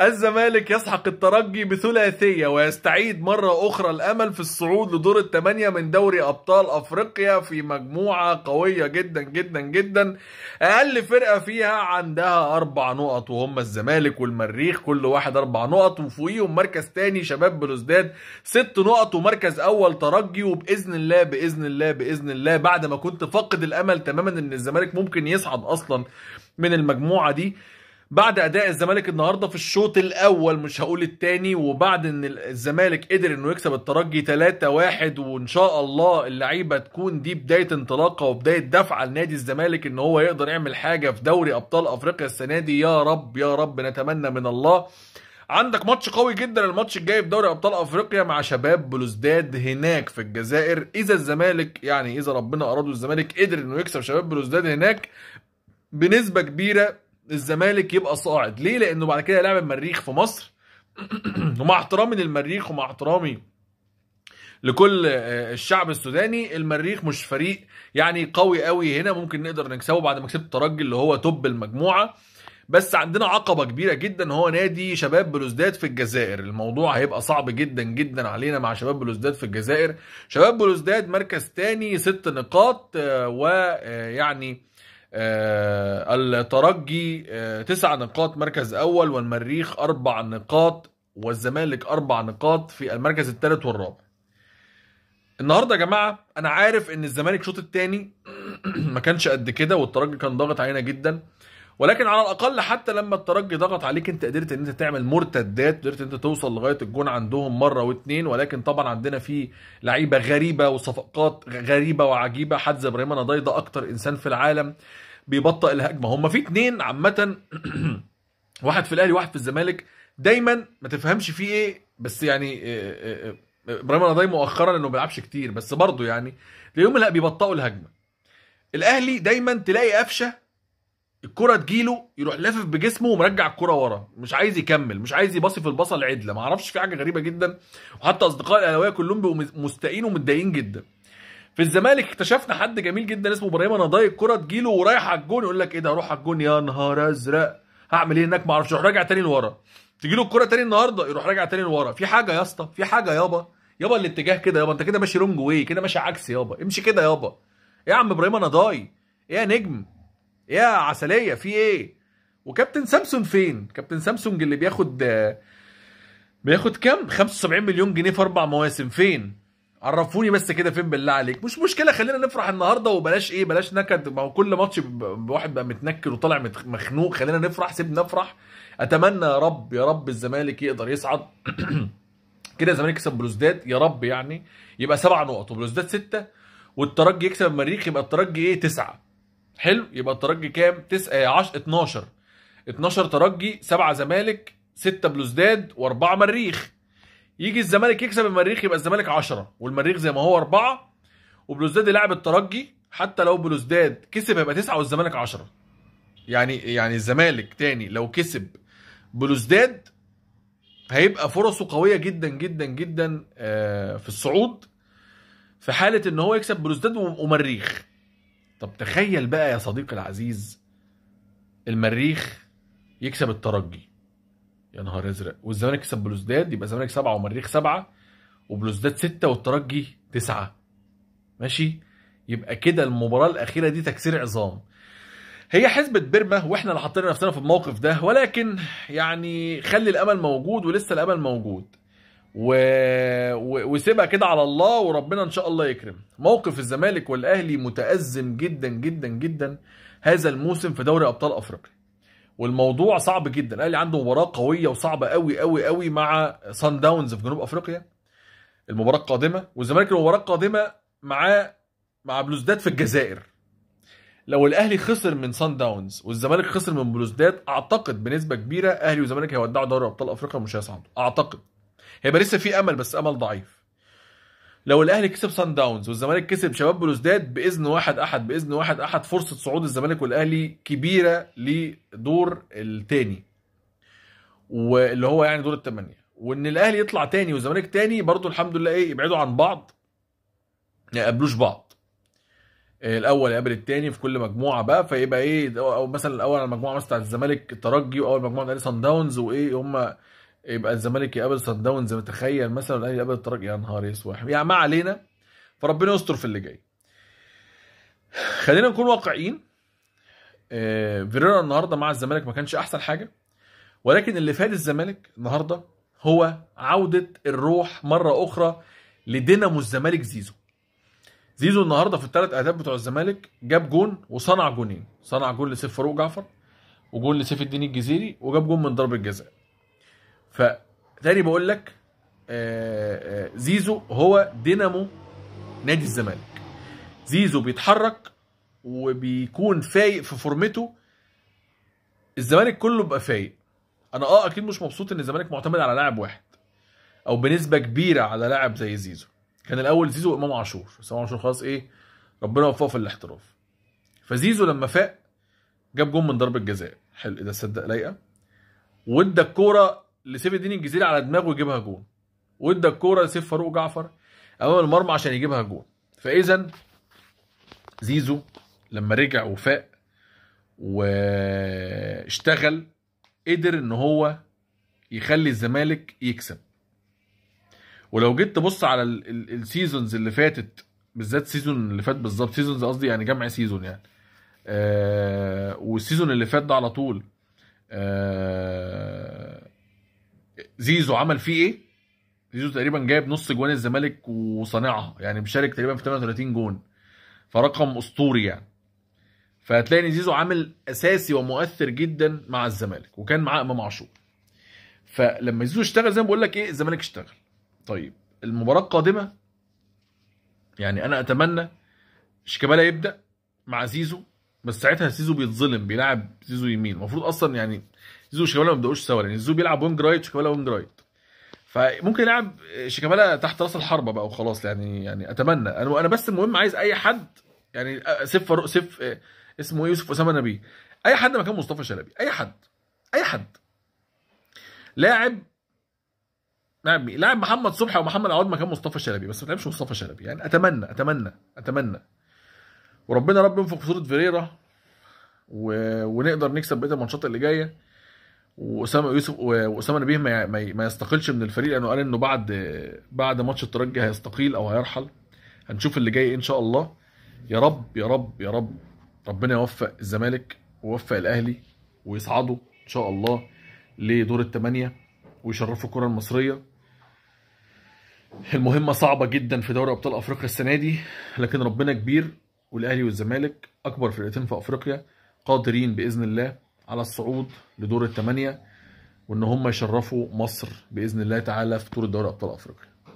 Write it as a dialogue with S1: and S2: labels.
S1: الزمالك يسحق الترجي بثلاثية ويستعيد مرة أخرى الأمل في الصعود لدور الثمانية من دوري أبطال أفريقيا في مجموعة قوية جدا جدا جدا أقل فرقة فيها عندها أربع نقط وهم الزمالك والمريخ كل واحد أربع نقط وفوقيهم مركز تاني شباب بلوزداد ست نقط ومركز أول ترجي وبإذن الله بإذن الله بإذن الله بعد ما كنت فاقد الأمل تماما إن الزمالك ممكن يصعد أصلا من المجموعة دي بعد اداء الزمالك النهارده في الشوط الاول مش هقول الثاني وبعد ان الزمالك قدر انه يكسب الترجي 3-1 وان شاء الله اللعيبه تكون دي بدايه انطلاقه وبدايه دفعه لنادي الزمالك ان هو يقدر يعمل حاجه في دوري ابطال افريقيا السنه دي يا رب يا رب نتمنى من الله عندك ماتش قوي جدا الماتش الجاي في دوري ابطال افريقيا مع شباب بلوزداد هناك في الجزائر اذا الزمالك يعني اذا ربنا اراده الزمالك قدر انه يكسب شباب بلوزداد هناك بنسبه كبيره الزمالك يبقى صاعد ليه لانه بعد كده لعب المريخ في مصر ومع احترامي للمريخ ومع احترامي لكل آه، الشعب السوداني المريخ مش فريق يعني قوي قوي هنا ممكن نقدر نكسبه بعد ما كسبت الترجي اللي هو توب المجموعه بس عندنا عقبه كبيره جدا هو نادي شباب بلوزداد في الجزائر الموضوع هيبقى صعب جدا جدا علينا مع شباب بلوزداد في الجزائر شباب بلوزداد مركز تاني ست نقاط آه، ويعني آه، آه، الترجي آه، تسع نقاط مركز أول والمريخ أربع نقاط والزمالك أربع نقاط في المركز الثالث والرابع النهارده يا جماعه انا عارف ان الزمالك الشوط الثاني ما كانش قد كده والترجي كان ضاغط علينا جدا ولكن على الاقل حتى لما الترجي ضغط عليك انت قدرت ان انت تعمل مرتدات قدرت انت توصل لغايه الجون عندهم مره واثنين ولكن طبعا عندنا في لعيبه غريبه وصفقات غريبه وعجيبه زي ابراهيم نضاي ده اكتر انسان في العالم بيبطئ الهجمه هم في اثنين عامه واحد في الاهلي واحد في الزمالك دايما ما تفهمش فيه ايه بس يعني آه، آه، آه، ابراهيم نضاي مؤخرا انه ما بيلعبش كتير بس برضه يعني ليوم لا بيبطئوا الهجمه الاهلي دايما تلاقي قفشه الكره تجيله يروح لافف بجسمه ومرجع الكره ورا مش عايز يكمل مش عايز يباصي في الباصه العدله ما اعرفش في حاجه غريبه جدا وحتى اصدقاء الاهلاويه كلهم بيبقوا مستائين ومتضايقين جدا في الزمالك اكتشفنا حد جميل جدا اسمه ابراهيم انا ضايق الكره تجيله ورايح على الجون يقول لك ايه ده اروح على الجون يا نهار ازرق هعمل ايه هناك ما اعرفش يروح راجع تاني لورا تجي له الكره تاني النهارده يروح راجع تاني لورا في حاجه يا اسطى في حاجه يابا يابا الاتجاه كده يابا انت كده ماشي رونج واي كده ماشي عكس يابا امشي كده يابا يا عم ابراهيم انا ضايق ايه يا نجم يا عسليه في ايه وكابتن سامسون فين كابتن سامسونج اللي بياخد بياخد كام 75 مليون جنيه في اربع مواسم فين عرفوني بس كده فين بالله عليك مش مشكله خلينا نفرح النهارده وبلاش ايه بلاش نكد ما هو كل ماتش واحد بقى متنكر وطالع مخنوق خلينا نفرح سيبنا نفرح اتمنى يا رب يا رب الزمالك يقدر يصعد كده الزمالك يكسب بلوزداد يا رب يعني يبقى سبع نقط وبلوزداد سته والترجي يكسب المريخ يبقى الترجي ايه تسعه حلو يبقى الترجي كام 9 10 12 12 ترجي 7 زمالك 6 بلوزداد و4 مريخ يجي الزمالك يكسب المريخ يبقى الزمالك 10 والمريخ زي ما هو 4 وبلوزداد يلعب الترجي حتى لو بلوزداد كسب هيبقى 9 والزمالك 10 يعني يعني الزمالك تاني لو كسب بلوزداد هيبقى فرصه قويه جدا جدا جدا آه، في الصعود في حاله ان هو يكسب بلوزداد ومريخ طب تخيل بقى يا صديقي العزيز المريخ يكسب الترجي يا نهار ازرق والزمالك يكسب بلوزداد يبقى الزمالك سبعه ومريخ سبعه وبلوزداد سته والترجي تسعه ماشي يبقى كده المباراه الاخيره دي تكسير عظام هي حزبة بيرما واحنا اللي حطينا نفسنا في الموقف ده ولكن يعني خلي الامل موجود ولسه الامل موجود و... و... وسيبها كده على الله وربنا ان شاء الله يكرم موقف الزمالك والاهلي متازم جدا جدا جدا هذا الموسم في دوري ابطال افريقيا والموضوع صعب جدا الاهلي عنده مباراه قويه وصعبه قوي قوي قوي مع سان داونز في جنوب افريقيا المباراه القادمه والزمالك المباراه القادمه مع مع بلوزداد في الجزائر لو الاهلي خسر من سان داونز والزمالك خسر من بلوزداد اعتقد بنسبه كبيره اهلي وزمالك هيودعوا دوري ابطال افريقيا ومش هيصعدوا اعتقد هيبقى لسه في امل بس امل ضعيف لو الاهلي كسب سان داونز والزمالك كسب شباب بلوزداد باذن واحد احد باذن واحد احد فرصه صعود الزمالك والاهلي كبيره لدور الثاني واللي هو يعني دور الثمانيه وان الاهلي يطلع تاني والزمالك تاني برضو الحمد لله ايه يبعدوا عن بعض ما يقابلوش بعض الاول يقابل التاني في كل مجموعه بقى فيبقى ايه او مثلا الاول على المجموعه مثلا بتاعت الزمالك الترجي واول مجموعه الاهلي سان داونز وايه هم يبقى الزمالك يقابل صن داونز متخيل مثلا الاهلي يقابل الترجي يا نهار اسود يعني ما علينا فربنا يستر في اللي جاي خلينا نكون واقعيين آه، فيريرا النهارده مع الزمالك ما كانش احسن حاجه ولكن اللي فاد الزمالك النهارده هو عوده الروح مره اخرى لدينامو الزمالك زيزو زيزو النهارده في الثلاث اهداف بتوع الزمالك جاب جون وصنع جونين صنع جون لسيف فاروق جعفر وجون لسيف الدين الجزيري وجاب جون من ضربه جزاء فتاني بقول لك آه، آه، زيزو هو دينامو نادي الزمالك زيزو بيتحرك وبيكون فايق في فورمته الزمالك كله بقى فايق انا اه اكيد مش مبسوط ان الزمالك معتمد على لاعب واحد او بنسبه كبيره على لاعب زي زيزو كان الاول زيزو وامام عاشور بس امام عاشور خلاص ايه ربنا وفقه في الاحتراف فزيزو لما فاق جاب جون من ضربه جزاء حلو ده صدق لايقه وادى الكوره لسيف الدين الجزيري على دماغه يجيبها جون وادى الكوره لسيف فاروق جعفر امام المرمى عشان يجيبها جون فاذا زيزو لما رجع وفاق واشتغل قدر ان هو يخلي الزمالك يكسب ولو جيت تبص على السيزونز اللي فاتت بالذات سيزون اللي فات بالظبط سيزونز قصدي يعني جمع سيزون يعني آه والسيزون اللي فات ده على طول آه زيزو عمل فيه ايه زيزو تقريبا جايب نص جوان الزمالك وصانعها يعني مشارك تقريبا في 38 جون فرقم اسطوري يعني فهتلاقي ان زيزو عامل اساسي ومؤثر جدا مع الزمالك وكان معاه امام عاشور فلما زيزو اشتغل زي ما بقول لك ايه الزمالك اشتغل طيب المباراه القادمه يعني انا اتمنى شيكابالا يبدا مع زيزو بس ساعتها زيزو بيتظلم بيلعب زيزو يمين المفروض اصلا يعني زيزو وشيكابالا ما بيبداوش سوا يعني زيزو بيلعب وينج رايت وشيكابالا وينج رايت فممكن يلعب آه، شيكابالا تحت راس الحربه بقى وخلاص يعني يعني اتمنى انا انا بس المهم عايز اي حد يعني آه، سيف فاروق سيف آه، اسمه إيه، يوسف اسامه نبيه اي حد مكان مصطفى شلبي اي حد اي حد لاعب لاعب لاعب محمد صبحي ومحمد عواد مكان مصطفى شلبي بس ما تلعبش مصطفى شلبي يعني اتمنى اتمنى اتمنى وربنا رب ينفخ في صوره فيريرا و... ونقدر نكسب بقيه الماتشات اللي جايه واسامه يوسف واسامه نبيه ما... ما يستقلش من الفريق لانه قال انه بعد بعد ماتش الترجي هيستقيل او هيرحل هنشوف اللي جاي ان شاء الله يا رب يا رب يا رب ربنا يوفق الزمالك ويوفق الاهلي ويصعدوا ان شاء الله لدور الثمانيه ويشرفوا الكره المصريه المهمه صعبه جدا في دوري ابطال افريقيا السنه دي لكن ربنا كبير والاهلي والزمالك اكبر فرقتين في افريقيا قادرين باذن الله على الصعود لدور الثمانيه وان هم يشرفوا مصر باذن الله تعالى في دور دوري ابطال افريقيا